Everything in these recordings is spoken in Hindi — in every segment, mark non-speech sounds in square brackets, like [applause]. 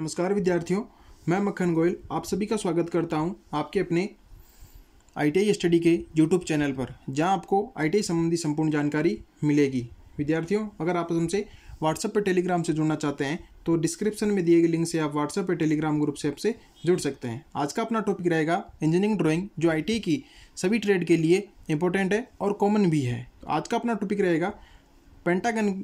नमस्कार विद्यार्थियों मैं मक्खन गोयल आप सभी का स्वागत करता हूं आपके अपने आईटीआई स्टडी के यूट्यूब चैनल पर जहां आपको आईटीआई संबंधी संपूर्ण जानकारी मिलेगी विद्यार्थियों अगर आप हमसे व्हाट्सएप पर टेलीग्राम से जुड़ना चाहते हैं तो डिस्क्रिप्शन में दिए गए लिंक से आप व्हाट्सएप पर टेलीग्राम ग्रुप से आपसे जुड़ सकते हैं आज का अपना टॉपिक रहेगा इंजीनियरिंग ड्राइंग जो आई की सभी ट्रेड के लिए इंपॉर्टेंट है और कॉमन भी है तो आज का अपना टॉपिक रहेगा pentagon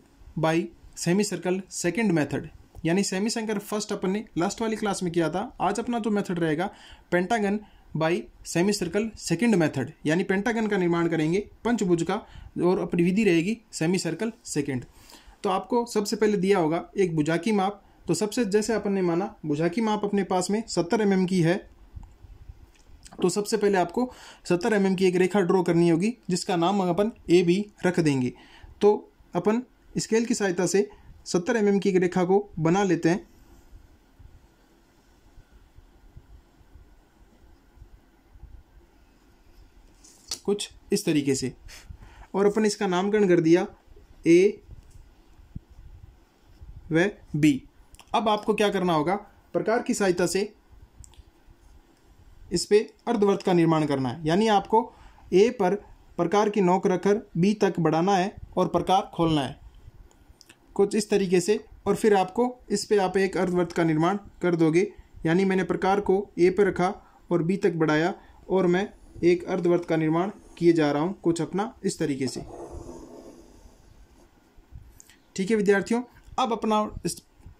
by semi circle second method यानी सेमी सेंकर फर्स्ट अपन ने लास्ट वाली क्लास में किया था आज अपना जो मेथड रहेगा pentagon by semi circle second method यानी पेंटागन का निर्माण करेंगे पंचभुज का और अपनी विधि रहेगी सेमी सर्कल सेकेंड तो आपको सबसे पहले दिया होगा एक भुजा की माप तो सबसे जैसे अपन ने माना भुजा की माप अपने पास में सत्तर एम mm की है तो सबसे पहले आपको सत्तर एम mm की एक रेखा ड्रॉ करनी होगी जिसका नाम अपन ए बी रख देंगे तो अपन स्केल की सहायता से सत्तर एम mm की एक रेखा को बना लेते हैं कुछ इस तरीके से और अपन इसका नामकरण कर दिया ए व बी अब आपको क्या करना होगा प्रकार की सहायता से इस पर अर्धवर्त का निर्माण करना है यानी आपको ए पर प्रकार की नोक रखकर बी तक बढ़ाना है और प्रकार खोलना है कुछ इस तरीके से और फिर आपको इस पे आप एक अर्धवर्त का निर्माण कर दोगे यानी मैंने प्रकार को ए पर रखा और बी तक बढ़ाया और मैं एक अर्धवर्त का निर्माण किए जा रहा हूँ कुछ अपना इस तरीके से ठीक है विद्यार्थियों अब अपना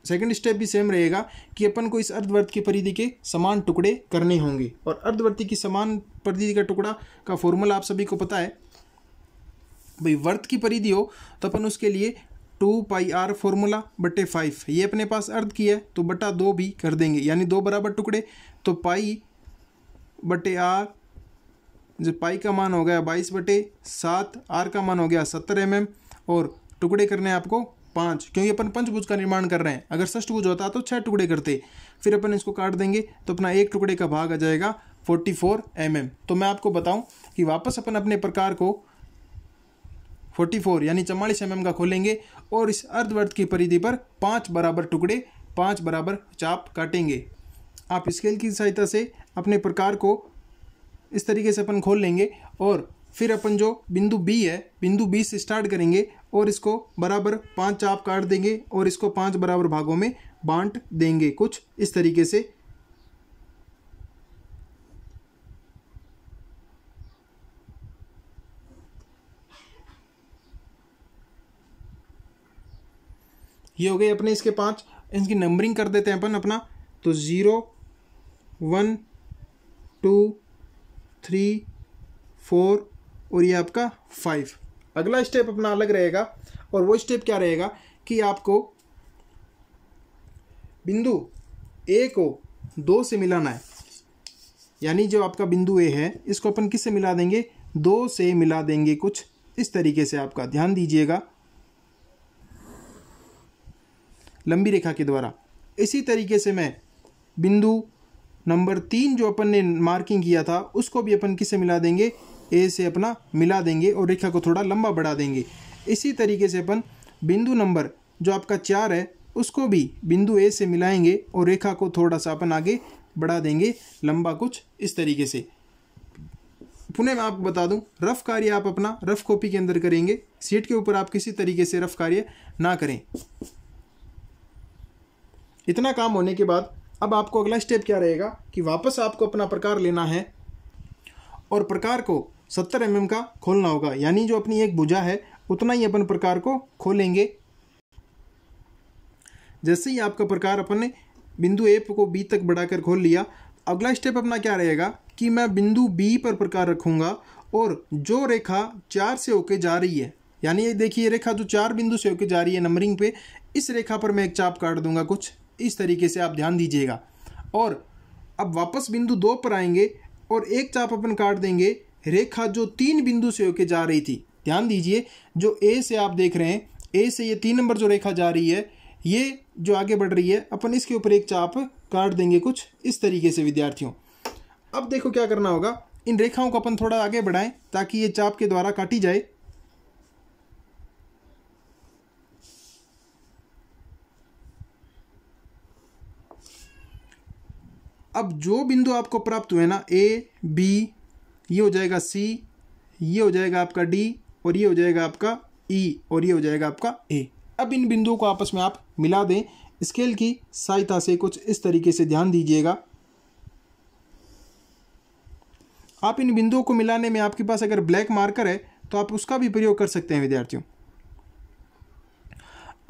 सेकंड स्टेप भी सेम रहेगा कि अपन को इस अर्धवर्त की परिधि के समान टुकड़े करने होंगे और अर्धवर्ती की समान परिधि का टुकड़ा का फॉर्मूला आप सभी को पता है भाई वर्त की परिधि हो तो अपन उसके लिए टू पाई आर फॉर्मूला बटे फाइव ये अपने पास अर्ध की है तो बटा दो भी कर देंगे यानी दो बराबर टुकड़े तो पाई बटे आर जो पाई का मान हो गया बाईस बटे सात आर का मान हो गया सत्तर एम एम और टुकड़े करने हैं आपको पाँच क्योंकि अपन पंचभुज का निर्माण कर रहे हैं अगर षष्ठभुज होता तो छः टुकड़े करते फिर अपन इसको काट देंगे तो अपना एक टुकड़े का भाग आ जाएगा फोर्टी फोर एम एम तो मैं आपको बताऊं कि वापस अपन अपने प्रकार को 44 यानी चवालीस एम का खोलेंगे और इस अर्धवर्त की परिधि पर पाँच बराबर टुकड़े पाँच बराबर चाप काटेंगे आप स्केल की सहायता से अपने प्रकार को इस तरीके से अपन खोल लेंगे और फिर अपन जो बिंदु बी है बिंदु बी से स्टार्ट करेंगे और इसको बराबर पाँच चाप काट देंगे और इसको पाँच बराबर भागों में बांट देंगे कुछ इस तरीके से ये हो गए अपने इसके पाँच इनकी नंबरिंग कर देते हैं अपन अपना तो zero one two three four और ये आपका फाइव अगला स्टेप अपना अलग रहेगा और वो स्टेप क्या रहेगा कि आपको बिंदु ए को दो से मिलाना है यानी जो आपका बिंदु ए है इसको अपन किससे मिला देंगे दो से मिला देंगे कुछ इस तरीके से आपका ध्यान दीजिएगा लंबी रेखा के द्वारा इसी तरीके से मैं बिंदु नंबर तीन जो अपन ने मार्किंग किया था उसको भी अपन किससे मिला देंगे ए से अपना मिला देंगे और रेखा को थोड़ा लंबा बढ़ा देंगे इसी तरीके से अपन बिंदु नंबर जो आपका चार है उसको भी बिंदु ए से मिलाएंगे और रेखा को थोड़ा सा अपन आगे बढ़ा देंगे लंबा कुछ इस तरीके से पुनः मैं आपको बता दूं रफ कार्य आप अपना रफ कॉपी के अंदर करेंगे सीट के ऊपर आप किसी तरीके से रफ कार्य ना करें इतना काम होने के बाद अब आपको अगला स्टेप क्या रहेगा कि वापस आपको अपना प्रकार लेना है और प्रकार को 70 एम mm का खोलना होगा यानी जो अपनी एक भुजा है उतना ही अपन प्रकार को खोलेंगे जैसे ही आपका प्रकार अपन ने बिंदु ए को बी तक बढ़ाकर खोल लिया अगला स्टेप अपना क्या रहेगा कि मैं बिंदु बी पर प्रकार रखूंगा और जो रेखा चार से होके जा रही है यानी ये देखिए रेखा जो चार बिंदु से होके जा रही है नंबरिंग पे इस रेखा पर मैं एक चाप काट दूंगा कुछ इस तरीके से आप ध्यान दीजिएगा और अब वापस बिंदु दो पर आएंगे और एक चाप अपन काट देंगे रेखा जो तीन बिंदु से होकर जा रही थी ध्यान दीजिए जो ए से आप देख रहे हैं ए से ये तीन नंबर जो रेखा जा रही है ये जो आगे बढ़ रही है अपन इसके ऊपर एक चाप काट देंगे कुछ इस तरीके से विद्यार्थियों अब देखो क्या करना होगा इन रेखाओं को अपन थोड़ा आगे बढ़ाएं ताकि ये चाप के द्वारा काटी जाए अब जो बिंदु आपको प्राप्त हुए ना ए बी ये हो जाएगा सी ये हो जाएगा आपका डी और ये हो जाएगा आपका ई e, और ये हो जाएगा आपका ए अब इन बिंदुओं को आपस में आप मिला दें स्केल की सहायता से कुछ इस तरीके से ध्यान दीजिएगा आप इन बिंदुओं को मिलाने में आपके पास अगर ब्लैक मार्कर है तो आप उसका भी प्रयोग कर सकते हैं विद्यार्थियों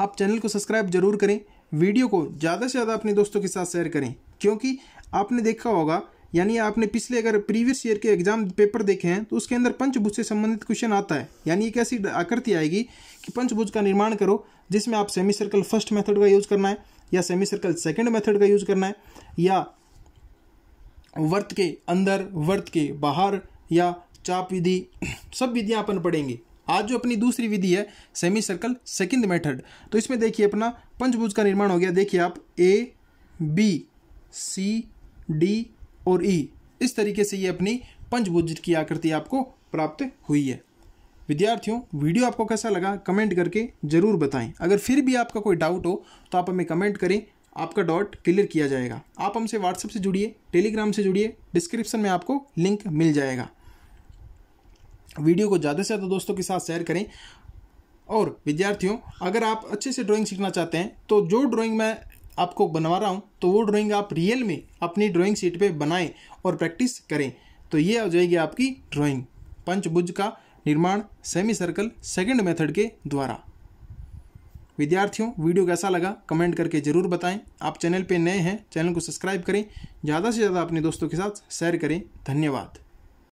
आप चैनल को सब्सक्राइब जरूर करें वीडियो को ज़्यादा से ज़्यादा अपने दोस्तों के साथ शेयर करें क्योंकि आपने देखा होगा यानी आपने पिछले अगर प्रीवियस ईयर के एग्जाम पेपर देखे हैं तो उसके अंदर पंचभुज से संबंधित क्वेश्चन आता है यानी एक ऐसी आकृति आएगी कि पंचभुज का निर्माण करो जिसमें आप सेमी सर्कल फर्स्ट मेथड का यूज करना है या सेमी सर्कल सेकेंड मेथड का यूज करना है या वर्त के अंदर वर्त के बाहर या चाप विधि [clears throat] सब विधियाँ अपन पढ़ेंगे आज जो अपनी दूसरी विधि है सेमी सर्कल सेकंड मेथड तो इसमें देखिए अपना पंचभुज का निर्माण हो गया देखिए आप ए बी सी डी और ई e. इस तरीके से ये अपनी पंचभुज की आकृति आपको प्राप्त हुई है विद्यार्थियों वीडियो आपको कैसा लगा कमेंट करके ज़रूर बताएं अगर फिर भी आपका कोई डाउट हो तो आप हमें कमेंट करें आपका डाउट क्लियर किया जाएगा आप हमसे व्हाट्सएप से जुड़िए टेलीग्राम से जुड़िए डिस्क्रिप्शन में आपको लिंक मिल जाएगा वीडियो को ज़्यादा से ज़्यादा दोस्तों के साथ शेयर करें और विद्यार्थियों अगर आप अच्छे से ड्राइंग सीखना चाहते हैं तो जो ड्राइंग मैं आपको बनवा रहा हूँ तो वो ड्राइंग आप रियल में अपनी ड्राइंग शीट पे बनाएं और प्रैक्टिस करें तो ये हो जाएगी आपकी ड्राइंग पंचभुज का निर्माण सेमी सर्कल सेकेंड मेथड के द्वारा विद्यार्थियों वीडियो कैसा लगा कमेंट करके ज़रूर बताएं आप चैनल पे नए हैं चैनल को सब्सक्राइब करें ज़्यादा से ज़्यादा अपने दोस्तों के साथ शेयर करें धन्यवाद